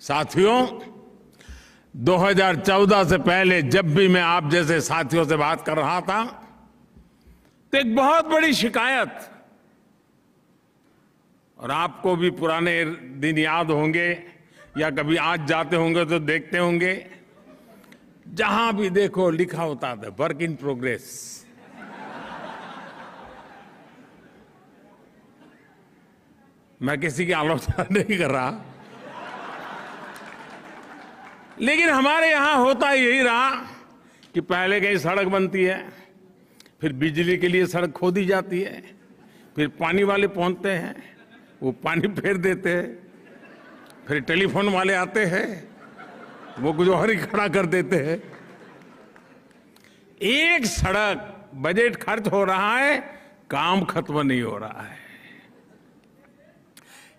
साथियों 2014 से पहले जब भी मैं आप जैसे साथियों से बात कर रहा था तो एक बहुत बड़ी शिकायत और आपको भी पुराने दिन याद होंगे या कभी आज जाते होंगे तो देखते होंगे जहां भी देखो लिखा होता था वर्क इन प्रोग्रेस मैं किसी की आलोचना नहीं कर रहा लेकिन हमारे यहां होता यही रहा कि पहले कहीं सड़क बनती है फिर बिजली के लिए सड़क खोदी जाती है फिर पानी वाले पहुंचते हैं वो पानी फेर देते हैं फिर टेलीफोन वाले आते हैं वो कुछ और ही खड़ा कर देते हैं एक सड़क बजट खर्च हो रहा है काम खत्म नहीं हो रहा है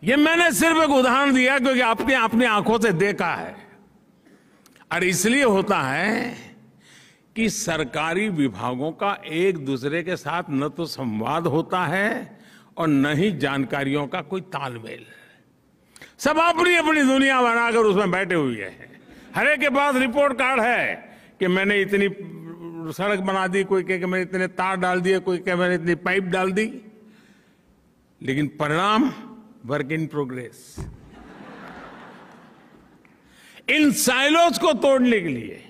ये मैंने सिर्फ एक उदाहरण दिया क्योंकि आपने अपनी आंखों से देखा है और इसलिए होता है कि सरकारी विभागों का एक दूसरे के साथ न तो संवाद होता है और न ही जानकारियों का कोई तालमेल सब अपनी अपनी दुनिया बनाकर उसमें बैठे हुए हैं हरे के पास रिपोर्ट कार्ड है कि मैंने इतनी सड़क बना दी कोई कह के मैंने इतने तार डाल दिए कोई कह मैंने इतनी पाइप डाल दी लेकिन परिणाम work in progress in silos को तोड़ने के लिए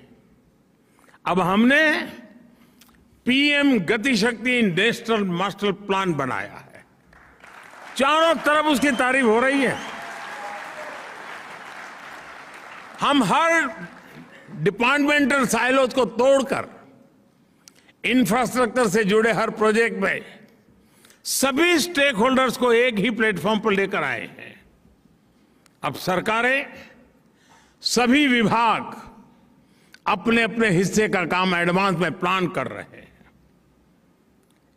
अब हमने PM Gatishakti national master plan बनाया है चारों तरफ उसकी तारीफ हो रही है हम हर डिपार्टमेंटल साइलोज को तोड़कर इंफ्रास्ट्रक्चर से जुड़े हर प्रोजेक्ट में सभी स्टेक होल्डर्स को एक ही प्लेटफॉर्म पर लेकर आए हैं अब सरकारें सभी विभाग अपने अपने हिस्से का काम एडवांस में प्लान कर रहे हैं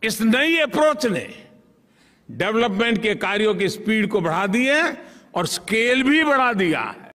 इस नई अप्रोच ने डेवलपमेंट के कार्यों की स्पीड को बढ़ा दी है और स्केल भी बढ़ा दिया है